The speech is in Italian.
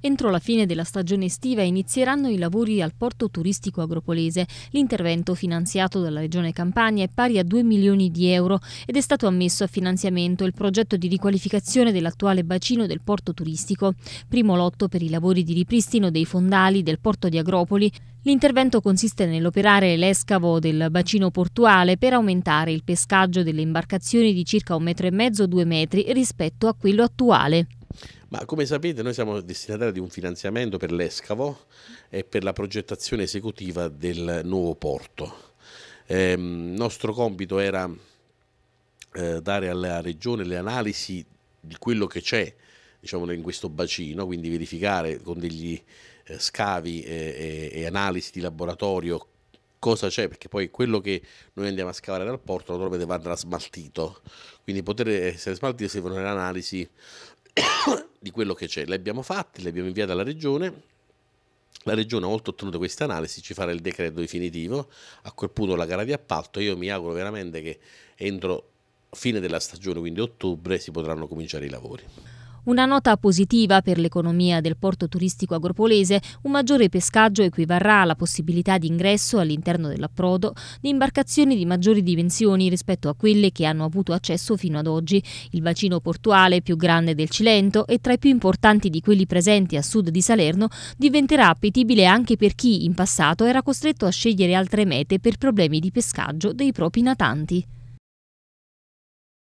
Entro la fine della stagione estiva inizieranno i lavori al porto turistico agropolese. L'intervento finanziato dalla Regione Campania è pari a 2 milioni di euro ed è stato ammesso a finanziamento il progetto di riqualificazione dell'attuale bacino del porto turistico. Primo lotto per i lavori di ripristino dei fondali del porto di Agropoli, L'intervento consiste nell'operare l'escavo del bacino portuale per aumentare il pescaggio delle imbarcazioni di circa un metro e mezzo, o due metri rispetto a quello attuale. Ma come sapete noi siamo destinatari di un finanziamento per l'escavo e per la progettazione esecutiva del nuovo porto. Il eh, nostro compito era eh, dare alla Regione le analisi di quello che c'è diciamo, in questo bacino, quindi verificare con degli eh, scavi e, e analisi di laboratorio cosa c'è, perché poi quello che noi andiamo a scavare dal porto naturalmente andrà smaltito, quindi poter essere smaltito servono le analisi di quello che c'è. Le abbiamo fatte, le abbiamo inviate alla regione. La regione, oltre ottenuto questa analisi, ci farà il decreto definitivo. A quel punto la gara di appalto. Io mi auguro veramente che entro fine della stagione, quindi ottobre, si potranno cominciare i lavori. Una nota positiva per l'economia del porto turistico agropolese, un maggiore pescaggio equivarrà alla possibilità di ingresso all'interno dell'approdo di imbarcazioni di maggiori dimensioni rispetto a quelle che hanno avuto accesso fino ad oggi. Il bacino portuale, più grande del Cilento e tra i più importanti di quelli presenti a sud di Salerno, diventerà appetibile anche per chi in passato era costretto a scegliere altre mete per problemi di pescaggio dei propri natanti.